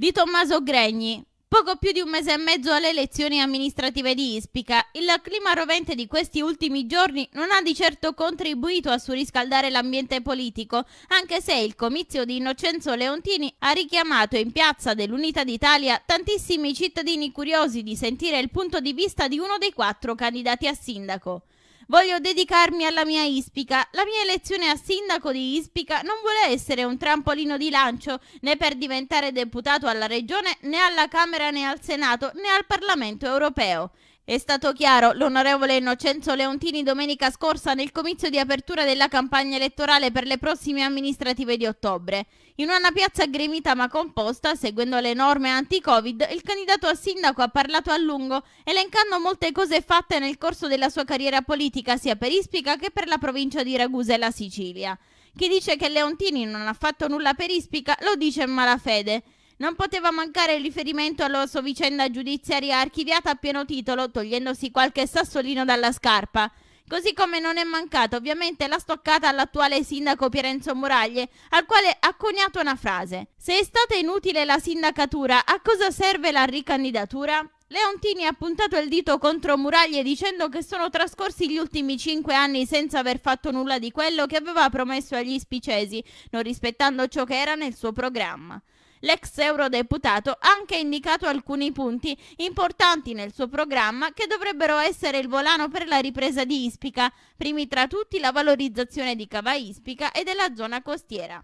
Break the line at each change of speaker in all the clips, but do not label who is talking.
Di Tommaso Gregni. Poco più di un mese e mezzo alle elezioni amministrative di Ispica, il clima rovente di questi ultimi giorni non ha di certo contribuito a surriscaldare l'ambiente politico, anche se il comizio di Innocenzo Leontini ha richiamato in piazza dell'Unità d'Italia tantissimi cittadini curiosi di sentire il punto di vista di uno dei quattro candidati a sindaco. Voglio dedicarmi alla mia Ispica. La mia elezione a sindaco di Ispica non vuole essere un trampolino di lancio né per diventare deputato alla regione né alla Camera né al Senato né al Parlamento europeo. È stato chiaro l'onorevole Innocenzo Leontini domenica scorsa nel comizio di apertura della campagna elettorale per le prossime amministrative di ottobre. In una piazza gremita ma composta, seguendo le norme anti-Covid, il candidato a sindaco ha parlato a lungo, elencando molte cose fatte nel corso della sua carriera politica sia per Ispica che per la provincia di Ragusa e la Sicilia. Chi dice che Leontini non ha fatto nulla per Ispica lo dice in malafede. Non poteva mancare il riferimento alla sua vicenda giudiziaria archiviata a pieno titolo, togliendosi qualche sassolino dalla scarpa. Così come non è mancata ovviamente la stoccata all'attuale sindaco Pierenzo Muraglie, al quale ha coniato una frase. Se è stata inutile la sindacatura, a cosa serve la ricandidatura? Leontini ha puntato il dito contro Muraglie dicendo che sono trascorsi gli ultimi cinque anni senza aver fatto nulla di quello che aveva promesso agli spicesi, non rispettando ciò che era nel suo programma. L'ex eurodeputato ha anche indicato alcuni punti importanti nel suo programma che dovrebbero essere il volano per la ripresa di Ispica, primi tra tutti la valorizzazione di Cava Ispica e della zona costiera.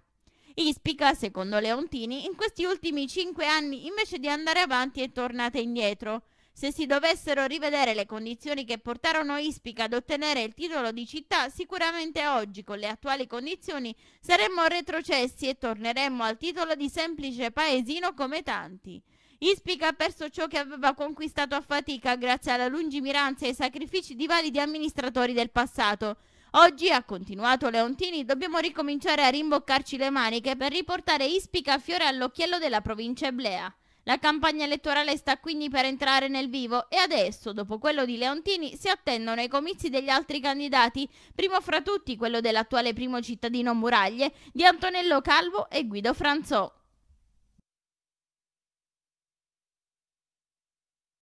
Ispica, secondo Leontini, in questi ultimi cinque anni invece di andare avanti è tornata indietro. Se si dovessero rivedere le condizioni che portarono Ispica ad ottenere il titolo di città, sicuramente oggi, con le attuali condizioni, saremmo retrocessi e torneremmo al titolo di semplice paesino come tanti. Ispica ha perso ciò che aveva conquistato a fatica grazie alla lungimiranza e ai sacrifici di validi amministratori del passato. Oggi, ha continuato Leontini, dobbiamo ricominciare a rimboccarci le maniche per riportare Ispica a fiore all'occhiello della provincia eblea. La campagna elettorale sta quindi per entrare nel vivo e adesso, dopo quello di Leontini, si attendono i comizi degli altri candidati, primo fra tutti quello dell'attuale primo cittadino Muraglie, di Antonello Calvo e Guido Franzò.